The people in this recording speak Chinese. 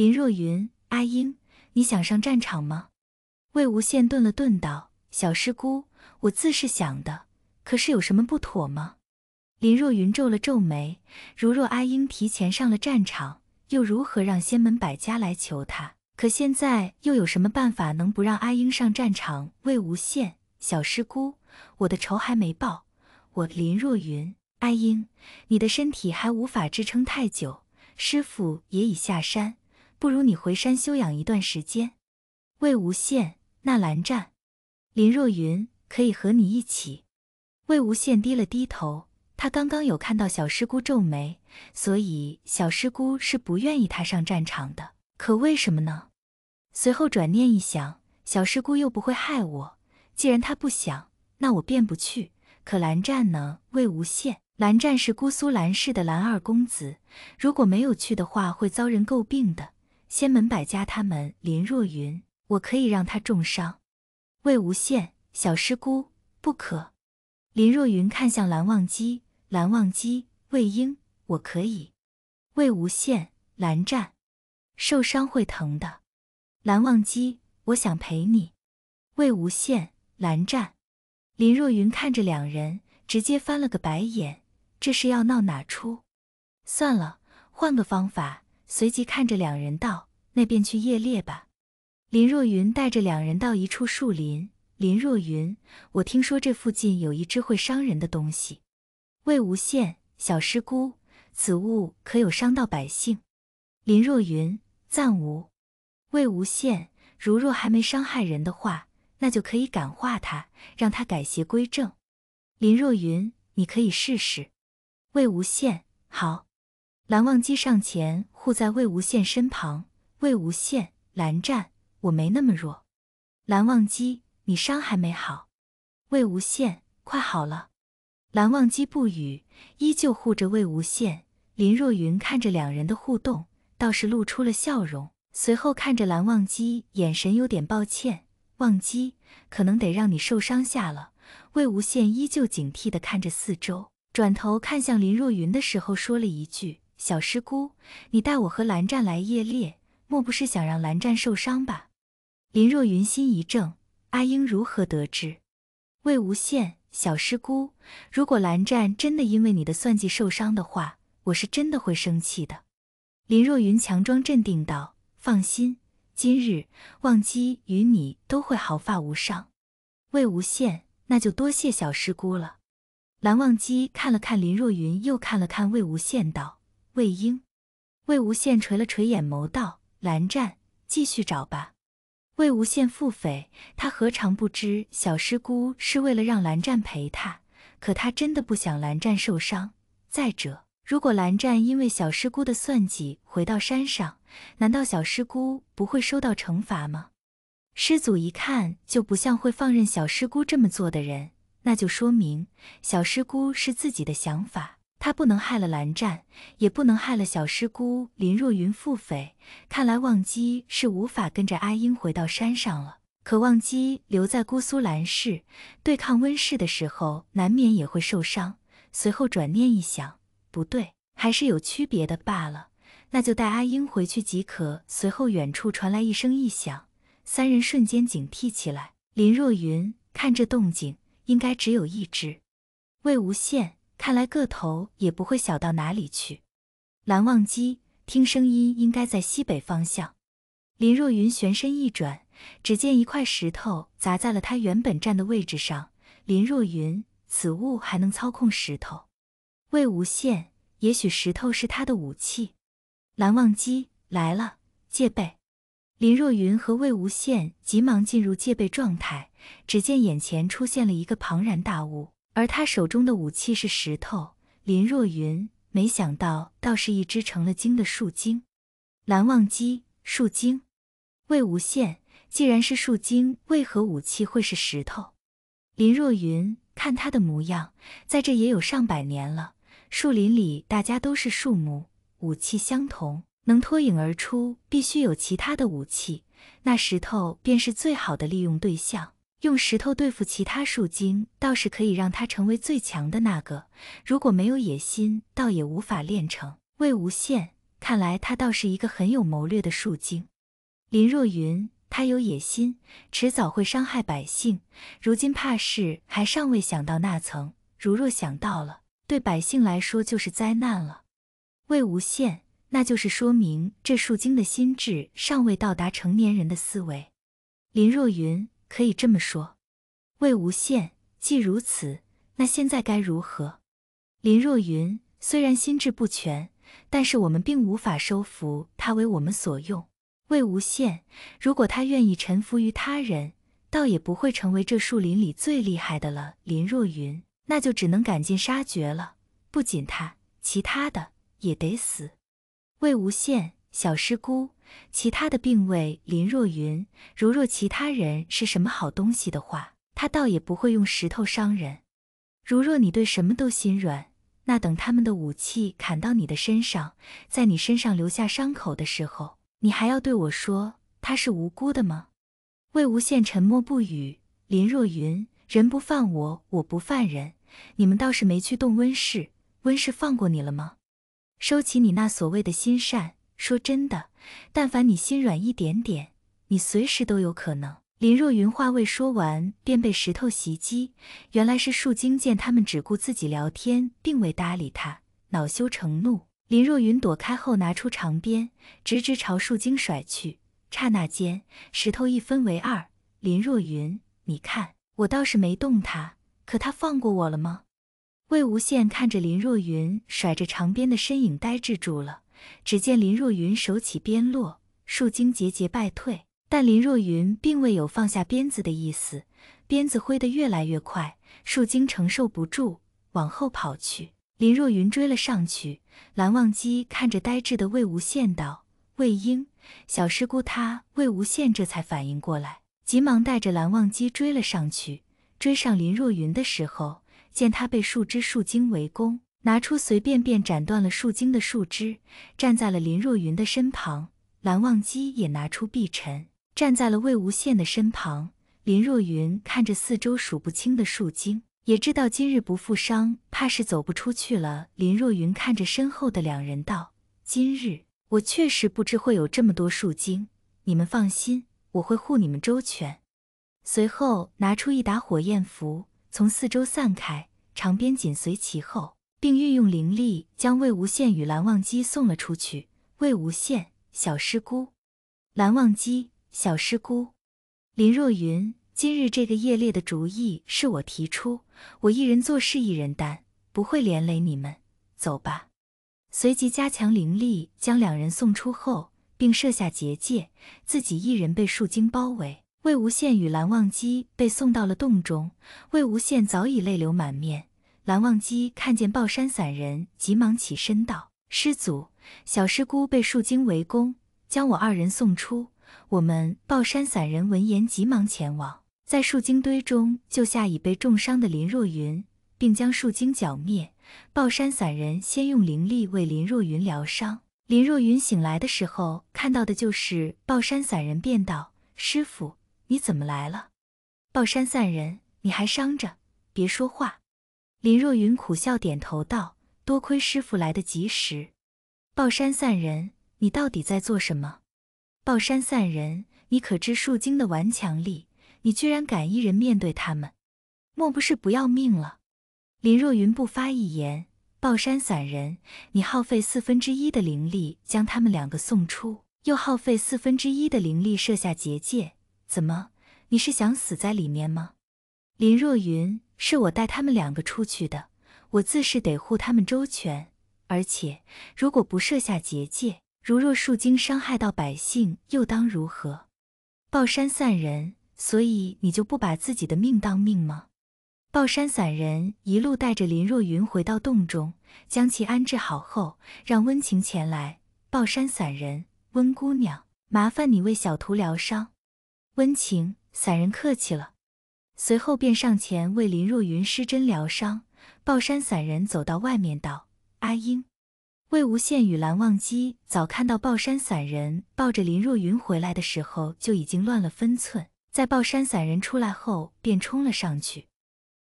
林若云，阿英，你想上战场吗？魏无羡顿了顿，道：“小师姑，我自是想的，可是有什么不妥吗？”林若云皱了皱眉，如若阿英提前上了战场，又如何让仙门百家来求他？可现在又有什么办法能不让阿英上战场？魏无羡，小师姑，我的仇还没报，我林若云，阿英，你的身体还无法支撑太久，师父也已下山。不如你回山休养一段时间。魏无羡、纳兰湛、林若云可以和你一起。魏无羡低了低头，他刚刚有看到小师姑皱眉，所以小师姑是不愿意他上战场的。可为什么呢？随后转念一想，小师姑又不会害我，既然他不想，那我便不去。可蓝湛呢？魏无羡，蓝湛是姑苏蓝氏的蓝二公子，如果没有去的话，会遭人诟病的。仙门百家，他们林若云，我可以让他重伤。魏无羡，小师姑，不可。林若云看向蓝忘机，蓝忘机，魏婴，我可以。魏无羡，蓝湛，受伤会疼的。蓝忘机，我想陪你。魏无羡，蓝湛。林若云看着两人，直接翻了个白眼，这是要闹哪出？算了，换个方法。随即看着两人道：“那便去夜猎吧。”林若云带着两人到一处树林。林若云：“我听说这附近有一只会伤人的东西。”魏无羡：“小师姑，此物可有伤到百姓？”林若云：“暂无。”魏无羡：“如若还没伤害人的话，那就可以感化他，让他改邪归正。”林若云：“你可以试试。”魏无羡：“好。”蓝忘机上前。护在魏无羡身旁，魏无羡，蓝湛，我没那么弱。蓝忘机，你伤还没好。魏无羡，快好了。蓝忘机不语，依旧护着魏无羡。林若云看着两人的互动，倒是露出了笑容，随后看着蓝忘机，眼神有点抱歉。忘机，可能得让你受伤下了。魏无羡依旧警惕的看着四周，转头看向林若云的时候，说了一句。小师姑，你带我和蓝湛来夜猎，莫不是想让蓝湛受伤吧？林若云心一怔，阿英如何得知？魏无羡，小师姑，如果蓝湛真的因为你的算计受伤的话，我是真的会生气的。林若云强装镇定道：“放心，今日忘机与你都会毫发无伤。”魏无羡，那就多谢小师姑了。蓝忘机看了看林若云，又看了看魏无羡，道。魏婴，魏无羡垂了垂眼眸道：“蓝湛，继续找吧。”魏无羡腹诽，他何尝不知小师姑是为了让蓝湛陪他，可他真的不想蓝湛受伤。再者，如果蓝湛因为小师姑的算计回到山上，难道小师姑不会受到惩罚吗？师祖一看就不像会放任小师姑这么做的人，那就说明小师姑是自己的想法。他不能害了蓝湛，也不能害了小师姑林若云。腹诽，看来忘机是无法跟着阿英回到山上了。可忘机留在姑苏蓝氏对抗温氏的时候，难免也会受伤。随后转念一想，不对，还是有区别的罢了。那就带阿英回去即可。随后远处传来一声异响，三人瞬间警惕起来。林若云看这动静，应该只有一只。魏无羡。看来个头也不会小到哪里去。蓝忘机，听声音应该在西北方向。林若云旋身一转，只见一块石头砸在了他原本站的位置上。林若云，此物还能操控石头。魏无羡，也许石头是他的武器。蓝忘机来了，戒备。林若云和魏无羡急忙进入戒备状态。只见眼前出现了一个庞然大物。而他手中的武器是石头。林若云没想到，倒是一只成了精的树精。蓝忘机，树精？魏无羡，既然是树精，为何武器会是石头？林若云，看他的模样，在这也有上百年了。树林里大家都是树木，武器相同，能脱颖而出，必须有其他的武器。那石头便是最好的利用对象。用石头对付其他树精，倒是可以让他成为最强的那个。如果没有野心，倒也无法练成。魏无羡，看来他倒是一个很有谋略的树精。林若云，他有野心，迟早会伤害百姓。如今怕是还尚未想到那层。如若想到了，对百姓来说就是灾难了。魏无羡，那就是说明这树精的心智尚未到达成年人的思维。林若云。可以这么说，魏无羡既如此，那现在该如何？林若云虽然心智不全，但是我们并无法收服他为我们所用。魏无羡，如果他愿意臣服于他人，倒也不会成为这树林里最厉害的了。林若云，那就只能赶尽杀绝了，不仅他，其他的也得死。魏无羡。小师姑，其他的并未。林若云，如若其他人是什么好东西的话，他倒也不会用石头伤人。如若你对什么都心软，那等他们的武器砍到你的身上，在你身上留下伤口的时候，你还要对我说他是无辜的吗？魏无羡沉默不语。林若云，人不犯我，我不犯人。你们倒是没去动温室，温室放过你了吗？收起你那所谓的心善。说真的，但凡你心软一点点，你随时都有可能。林若云话未说完，便被石头袭击。原来是树精见他们只顾自己聊天，并未搭理他，恼羞成怒。林若云躲开后，拿出长鞭，直直朝树精甩去。刹那间，石头一分为二。林若云，你看，我倒是没动他，可他放过我了吗？魏无羡看着林若云甩着长鞭的身影，呆滞住了。只见林若云手起鞭落，树精节节败退，但林若云并未有放下鞭子的意思，鞭子挥得越来越快，树精承受不住，往后跑去，林若云追了上去。蓝忘机看着呆滞的魏无羡道：“魏婴，小师姑她……”魏无羡这才反应过来，急忙带着蓝忘机追了上去。追上林若云的时候，见他被树枝树精围攻。拿出随便便斩断了树茎的树枝，站在了林若云的身旁。蓝忘机也拿出碧晨，站在了魏无羡的身旁。林若云看着四周数不清的树精，也知道今日不负伤，怕是走不出去了。林若云看着身后的两人道：“今日我确实不知会有这么多树精，你们放心，我会护你们周全。”随后拿出一打火焰符，从四周散开，长鞭紧随其后。并运用灵力将魏无羡与蓝忘机送了出去。魏无羡，小师姑；蓝忘机，小师姑。林若云，今日这个夜猎的主意是我提出，我一人做事一人担，不会连累你们。走吧。随即加强灵力，将两人送出后，并设下结界，自己一人被树精包围。魏无羡与蓝忘机被送到了洞中，魏无羡早已泪流满面。蓝忘机看见抱山散人，急忙起身道：“师祖，小师姑被树精围攻，将我二人送出。”我们抱山散人闻言，急忙前往，在树精堆中救下已被重伤的林若云，并将树精剿灭。抱山散人先用灵力为林若云疗伤。林若云醒来的时候，看到的就是抱山散人，便道：“师傅，你怎么来了？”抱山散人，你还伤着，别说话。林若云苦笑，点头道：“多亏师傅来得及时。”抱山散人，你到底在做什么？抱山散人，你可知树精的顽强力？你居然敢一人面对他们，莫不是不要命了？林若云不发一言。抱山散人，你耗费四分之一的灵力将他们两个送出，又耗费四分之一的灵力设下结界，怎么，你是想死在里面吗？林若云。是我带他们两个出去的，我自是得护他们周全。而且，如果不设下结界，如若树精伤害到百姓，又当如何？抱山散人，所以你就不把自己的命当命吗？抱山散人一路带着林若云回到洞中，将其安置好后，让温情前来。抱山散人，温姑娘，麻烦你为小徒疗伤。温情，散人客气了。随后便上前为林若云施针疗伤。抱山散人走到外面道：“阿英，魏无羡与蓝忘机早看到抱山散人抱着林若云回来的时候就已经乱了分寸，在抱山散人出来后便冲了上去。”